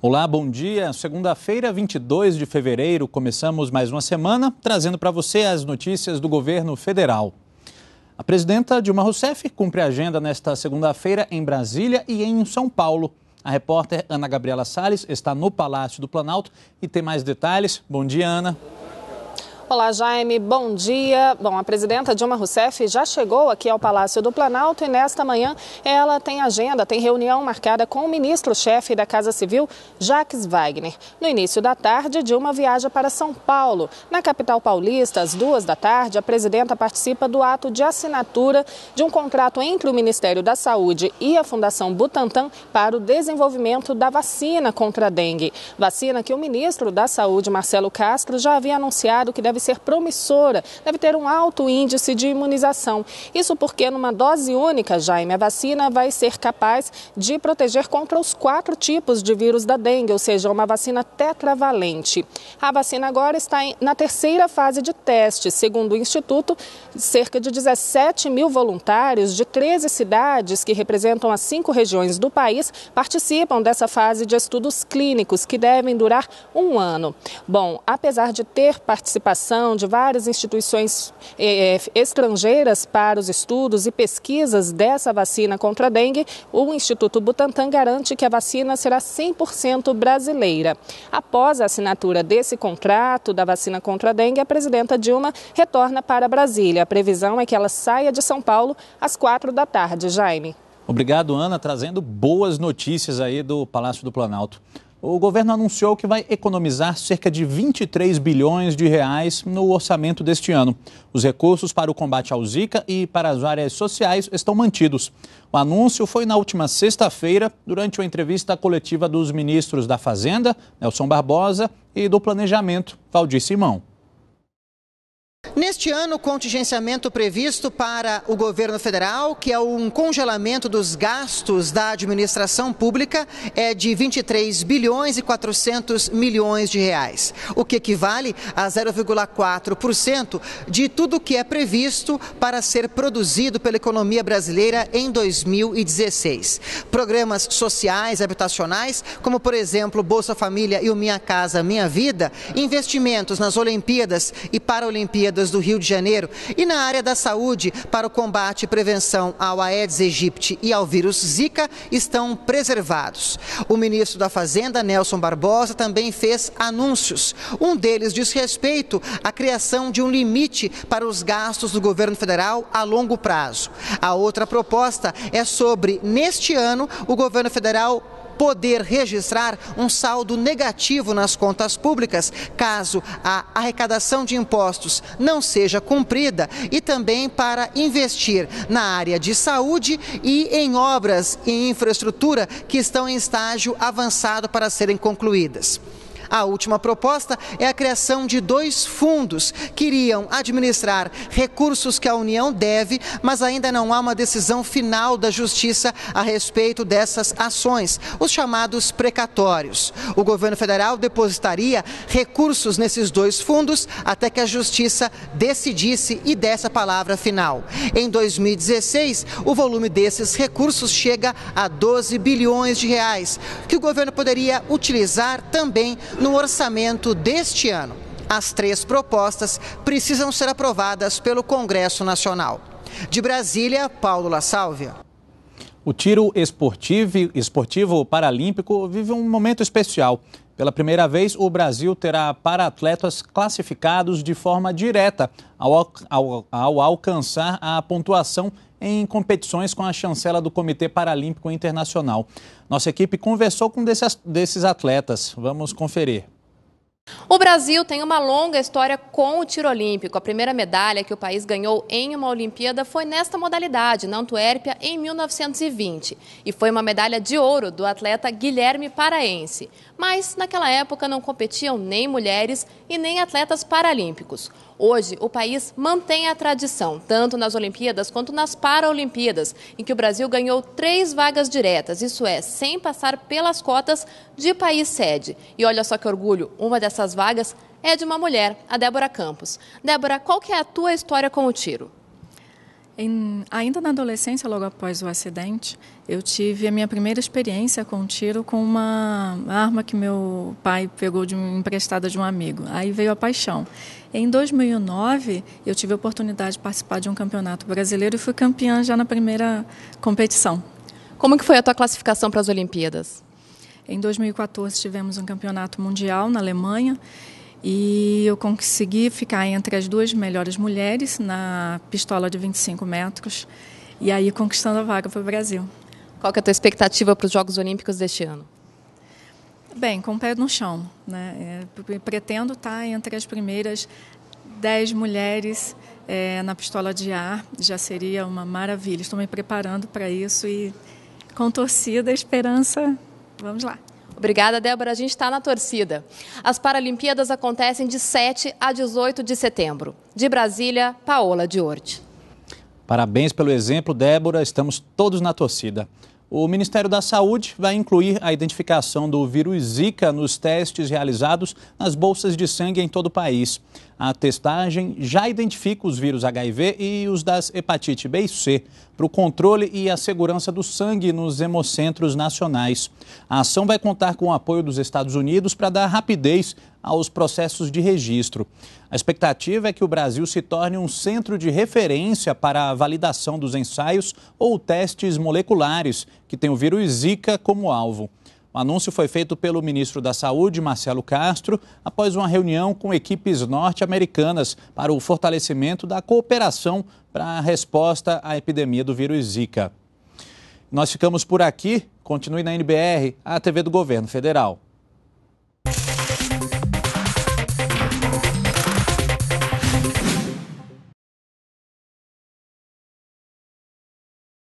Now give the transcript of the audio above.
Olá, bom dia. Segunda-feira, 22 de fevereiro, começamos mais uma semana trazendo para você as notícias do governo federal. A presidenta Dilma Rousseff cumpre a agenda nesta segunda-feira em Brasília e em São Paulo. A repórter Ana Gabriela Sales está no Palácio do Planalto e tem mais detalhes. Bom dia, Ana. Olá, Jaime, bom dia. Bom, a presidenta Dilma Rousseff já chegou aqui ao Palácio do Planalto e nesta manhã ela tem agenda, tem reunião marcada com o ministro-chefe da Casa Civil, Jacques Wagner. No início da tarde, Dilma viaja para São Paulo. Na capital paulista, às duas da tarde, a presidenta participa do ato de assinatura de um contrato entre o Ministério da Saúde e a Fundação Butantan para o desenvolvimento da vacina contra a dengue. Vacina que o ministro da Saúde, Marcelo Castro, já havia anunciado que deve deve ser promissora, deve ter um alto índice de imunização. Isso porque numa dose única, Jaime, a vacina vai ser capaz de proteger contra os quatro tipos de vírus da dengue, ou seja, uma vacina tetravalente. A vacina agora está na terceira fase de teste. Segundo o Instituto, cerca de 17 mil voluntários de 13 cidades, que representam as cinco regiões do país, participam dessa fase de estudos clínicos, que devem durar um ano. Bom, apesar de ter participação, participação de várias instituições eh, eh, estrangeiras para os estudos e pesquisas dessa vacina contra a dengue, o Instituto Butantan garante que a vacina será 100% brasileira. Após a assinatura desse contrato da vacina contra a dengue, a presidenta Dilma retorna para Brasília. A previsão é que ela saia de São Paulo às quatro da tarde. Jaime. Obrigado, Ana, trazendo boas notícias aí do Palácio do Planalto o governo anunciou que vai economizar cerca de 23 bilhões de reais no orçamento deste ano. Os recursos para o combate ao Zika e para as áreas sociais estão mantidos. O anúncio foi na última sexta-feira, durante uma entrevista coletiva dos ministros da Fazenda, Nelson Barbosa, e do Planejamento, Valdir Simão. Neste ano, o contingenciamento previsto para o governo federal, que é um congelamento dos gastos da administração pública, é de 23 bilhões e 400 milhões de reais, o que equivale a 0,4% de tudo que é previsto para ser produzido pela economia brasileira em 2016. Programas sociais, habitacionais, como por exemplo Bolsa Família e o Minha Casa Minha Vida, investimentos nas Olimpíadas e Paralimpíadas do do Rio de Janeiro e na área da saúde para o combate e prevenção ao Aedes aegypti e ao vírus Zika estão preservados. O ministro da Fazenda, Nelson Barbosa, também fez anúncios. Um deles diz respeito à criação de um limite para os gastos do governo federal a longo prazo. A outra proposta é sobre, neste ano, o governo federal poder registrar um saldo negativo nas contas públicas, caso a arrecadação de impostos não seja cumprida, e também para investir na área de saúde e em obras e infraestrutura que estão em estágio avançado para serem concluídas. A última proposta é a criação de dois fundos que iriam administrar recursos que a União deve, mas ainda não há uma decisão final da Justiça a respeito dessas ações, os chamados precatórios. O governo federal depositaria recursos nesses dois fundos até que a Justiça decidisse e desse a palavra final. Em 2016, o volume desses recursos chega a 12 bilhões de reais, que o governo poderia utilizar também no orçamento deste ano. As três propostas precisam ser aprovadas pelo Congresso Nacional. De Brasília, Paulo La Sálvia. O tiro esportivo, esportivo paralímpico vive um momento especial. Pela primeira vez, o Brasil terá para-atletas classificados de forma direta ao, ao, ao alcançar a pontuação em competições com a chancela do Comitê Paralímpico Internacional. Nossa equipe conversou com desses, desses atletas. Vamos conferir. O Brasil tem uma longa história com o tiro olímpico. A primeira medalha que o país ganhou em uma Olimpíada foi nesta modalidade, na Antuérpia, em 1920. E foi uma medalha de ouro do atleta Guilherme Paraense. Mas, naquela época, não competiam nem mulheres e nem atletas paralímpicos. Hoje, o país mantém a tradição, tanto nas Olimpíadas quanto nas Paralimpíadas, em que o Brasil ganhou três vagas diretas, isso é, sem passar pelas cotas de país sede. E olha só que orgulho, uma dessas vagas é de uma mulher, a Débora Campos. Débora, qual que é a tua história com o tiro? Em, ainda na adolescência, logo após o acidente, eu tive a minha primeira experiência com um tiro com uma arma que meu pai pegou de um, emprestada de um amigo. Aí veio a paixão. Em 2009, eu tive a oportunidade de participar de um campeonato brasileiro e fui campeã já na primeira competição. Como que foi a tua classificação para as Olimpíadas? Em 2014, tivemos um campeonato mundial na Alemanha e eu consegui ficar entre as duas melhores mulheres na pistola de 25 metros. E aí conquistando a vaga para o Brasil. Qual que é a tua expectativa para os Jogos Olímpicos deste ano? Bem, com o pé no chão. Né? É, pretendo estar tá entre as primeiras 10 mulheres é, na pistola de ar. Já seria uma maravilha. Estou me preparando para isso e com torcida, esperança, vamos lá. Obrigada, Débora. A gente está na torcida. As Paralimpíadas acontecem de 7 a 18 de setembro. De Brasília, Paola Diorti. Parabéns pelo exemplo, Débora. Estamos todos na torcida. O Ministério da Saúde vai incluir a identificação do vírus Zika nos testes realizados nas bolsas de sangue em todo o país. A testagem já identifica os vírus HIV e os das hepatite B e C para o controle e a segurança do sangue nos hemocentros nacionais. A ação vai contar com o apoio dos Estados Unidos para dar rapidez aos processos de registro. A expectativa é que o Brasil se torne um centro de referência para a validação dos ensaios ou testes moleculares que tem o vírus Zika como alvo. O anúncio foi feito pelo ministro da Saúde, Marcelo Castro, após uma reunião com equipes norte-americanas para o fortalecimento da cooperação para a resposta à epidemia do vírus Zika. Nós ficamos por aqui. Continue na NBR, a TV do Governo Federal.